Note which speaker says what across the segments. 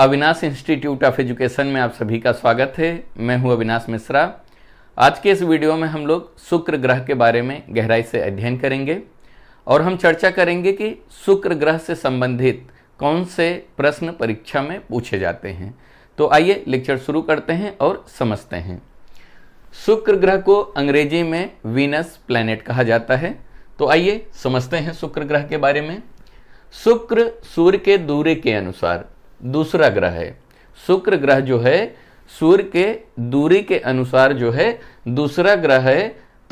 Speaker 1: Avinash institute of education में आप सभी का स्वागत है मैं हूं अविनाश मिश्रा आज के इस वीडियो में हम लोग शुक्र ग्रह के बारे में गहराई से अध्ययन करेंगे और हम चर्चा करेंगे कि शुक्र ग्रह से संबंधित कौन से प्रश्न परीक्षा में पूछे जाते हैं तो आइए लेक्चर शुरू करते हैं और समझते हैं शुक्र ग्रह को अंग्रेजी में वीनस प्लैनेट कहा जाता है तो आइए समझते हैं शुक्र ग्रह के बारे में शुक्र सूर्य के दूरी के अनुसार दूसरा ग्रह है शुक्र ग्रह जो है सूर्य के दूरी के अनुसार जो है दूसरा ग्रह है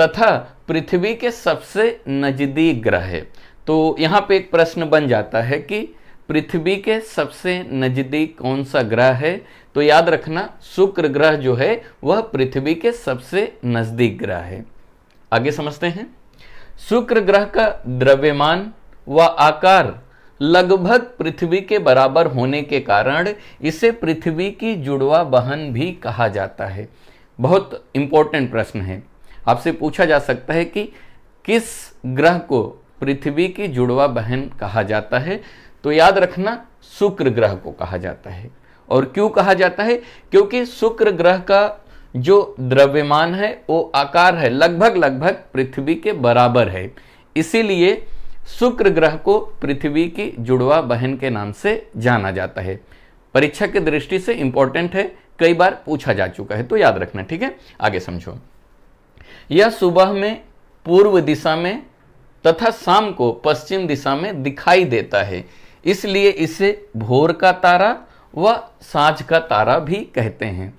Speaker 1: तथा पृथ्वी के सबसे नज़दीक ग्रह है तो यहाँ पे एक प्रश्न बन जाता है कि पृथ्वी के सबसे नज़दीक कौन सा ग्रह है तो याद रखना शुक्र ग्रह जो है वह पृथ्वी के सबसे नज़दीक ग्रह है आगे समझते हैं शुक्र ग्रह का द्रव्यमान व आकार लगभग पृथ्वी के बराबर होने के कारण इसे पृथ्वी की जुड़वा बहन भी कहा जाता है बहुत इंपॉर्टेंट प्रश्न है आपसे पूछा जा सकता है कि किस ग्रह को पृथ्वी की जुड़वा बहन कहा जाता है तो याद रखना शुक्र ग्रह को कहा जाता है और क्यों कहा जाता है क्योंकि शुक्र ग्रह का जो द्रव्यमान है वो आकार है लगभग लगभग पृथ्वी के बराबर है इसीलिए शुक्र ग्रह को पृथ्वी की जुड़वा बहन के नाम से जाना जाता है परीक्षा की दृष्टि से इंपॉर्टेंट है कई बार पूछा जा चुका है तो याद रखना ठीक है आगे समझो यह सुबह में पूर्व दिशा में तथा शाम को पश्चिम दिशा में दिखाई देता है इसलिए इसे भोर का तारा व साझ का तारा भी कहते हैं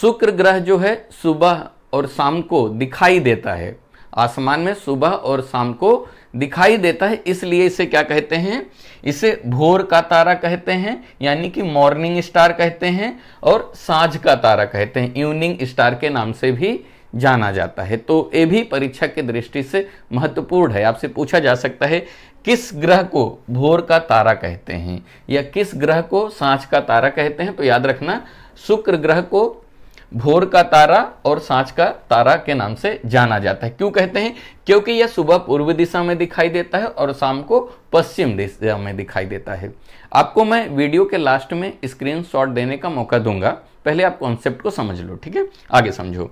Speaker 1: शुक्र ग्रह जो है सुबह और शाम को दिखाई देता है आसमान में सुबह और शाम को दिखाई देता है इसलिए इसे क्या कहते हैं इसे भोर का तारा कहते हैं यानी कि मॉर्निंग स्टार कहते हैं और सांझ का तारा कहते हैं इवनिंग स्टार के नाम से भी जाना जाता है तो ये भी परीक्षा की दृष्टि से महत्वपूर्ण है आपसे पूछा जा सकता है किस ग्रह को भोर का तारा कहते हैं या किस ग्रह को सांझ का तारा कहते हैं तो याद रखना शुक्र ग्रह को भोर का तारा और सांझ का तारा के नाम से जाना जाता है क्यों कहते हैं क्योंकि यह सुबह पूर्व दिशा में दिखाई देता है और शाम को पश्चिम दिशा में दिखाई देता है आपको मैं वीडियो के लास्ट में स्क्रीन देने का मौका दूंगा पहले आप कॉन्सेप्ट को समझ लो ठीक है आगे समझो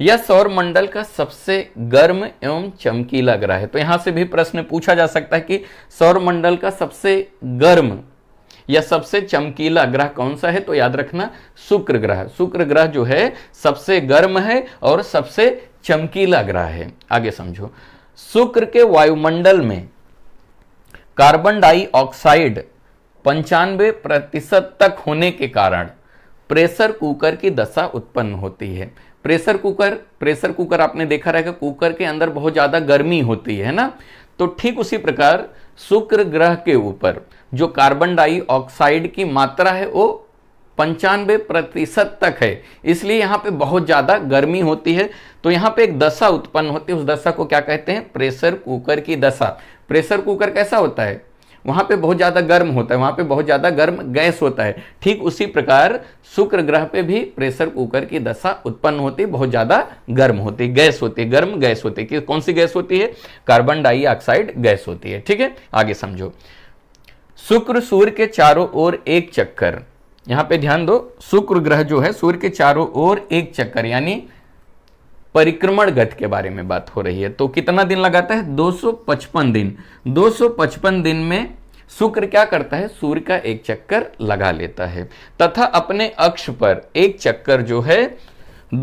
Speaker 1: यह सौर मंडल का सबसे गर्म एवं चमकीला ग्रह है तो यहां से भी प्रश्न पूछा जा सकता है कि सौर मंडल का सबसे गर्म या सबसे चमकीला ग्रह कौन सा है तो याद रखना शुक्र ग्रह शुक्र ग्रह जो है सबसे गर्म है और सबसे चमकीला ग्रह है आगे समझो शुक्र के वायुमंडल में कार्बन डाइऑक्साइड पंचानवे प्रतिशत तक होने के कारण प्रेशर कुकर की दशा उत्पन्न होती है प्रेशर कुकर प्रेशर कुकर आपने देखा रहेगा कुकर के अंदर बहुत ज़्यादा गर्मी होती है ना तो ठीक उसी प्रकार शुक्र ग्रह के ऊपर जो कार्बन डाइऑक्साइड की मात्रा है वो पंचानवे प्रतिशत तक है इसलिए यहाँ पे बहुत ज़्यादा गर्मी होती है तो यहाँ पे एक दशा उत्पन्न होती है उस दशा को क्या कहते हैं प्रेशर कुकर की दशा प्रेशर कुकर कैसा होता है वहाँ पे बहुत ज़्यादा गर्म होता है वहाँ पे बहुत ज़्यादा गर्म गैस होता है ठीक उसी प्रकार शुक्र ग्रह पे भी प्रेशर कुकर की दशा उत्पन्न होती बहुत ज़्यादा गर्म होती गैस होती है गर्म गैस होती है कौन सी गैस होती है कार्बन डाइऑक्साइड गैस होती है ठीक है आगे समझो शुक्र सूर्य के चारों ओर एक चक्कर यहाँ पे ध्यान दो शुक्र ग्रह जो है सूर्य के चारों ओर एक चक्कर यानी परिक्रमण गत के बारे में बात हो रही है तो कितना दिन लगाता है 255 दिन 255 दिन में शुक्र क्या करता है सूर्य का एक चक्कर लगा लेता है तथा अपने अक्ष पर एक चक्कर जो है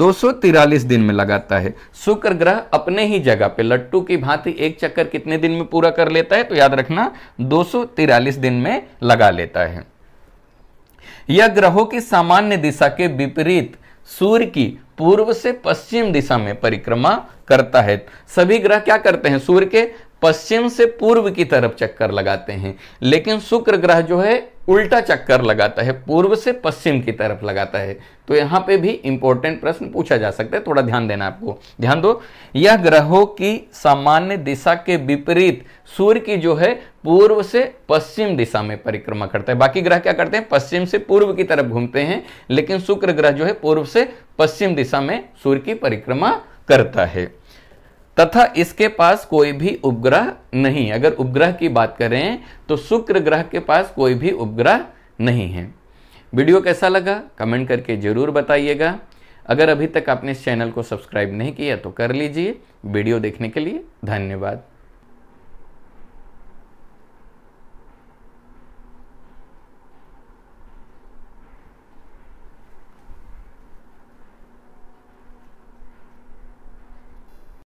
Speaker 1: 243 दिन में लगाता है शुक्र ग्रह अपने ही जगह पे लट्टू की भांति एक चक्कर कितने दिन में पूरा कर लेता है तो याद रखना 243 दिन में लगा लेता है यह ग्रहों की सामान्य दिशा के विपरीत सूर्य की पूर्व से पश्चिम दिशा में परिक्रमा करता है सभी ग्रह क्या करते हैं सूर्य के पश्चिम से पूर्व की तरफ चक्कर लगाते हैं लेकिन शुक्र ग्रह जो है उल्टा चक्कर लगाता है पूर्व से पश्चिम की तरफ लगाता है तो यहां पे भी इंपॉर्टेंट प्रश्न पूछा जा सकता है थोड़ा ध्यान देना आपको ध्यान दो यह ग्रहों की सामान्य दिशा के विपरीत सूर्य की जो है पूर्व से पश्चिम दिशा में परिक्रमा करता है बाकी ग्रह क्या करते हैं पश्चिम से पूर्व की तरफ घूमते हैं लेकिन शुक्र ग्रह जो है पूर्व से पश्चिम दिशा में सूर्य की परिक्रमा करता है तथा इसके पास कोई भी उपग्रह नहीं अगर उपग्रह की बात करें तो शुक्र ग्रह के पास कोई भी उपग्रह नहीं है वीडियो कैसा लगा कमेंट करके ज़रूर बताइएगा अगर अभी तक आपने इस चैनल को सब्सक्राइब नहीं किया तो कर लीजिए वीडियो देखने के लिए धन्यवाद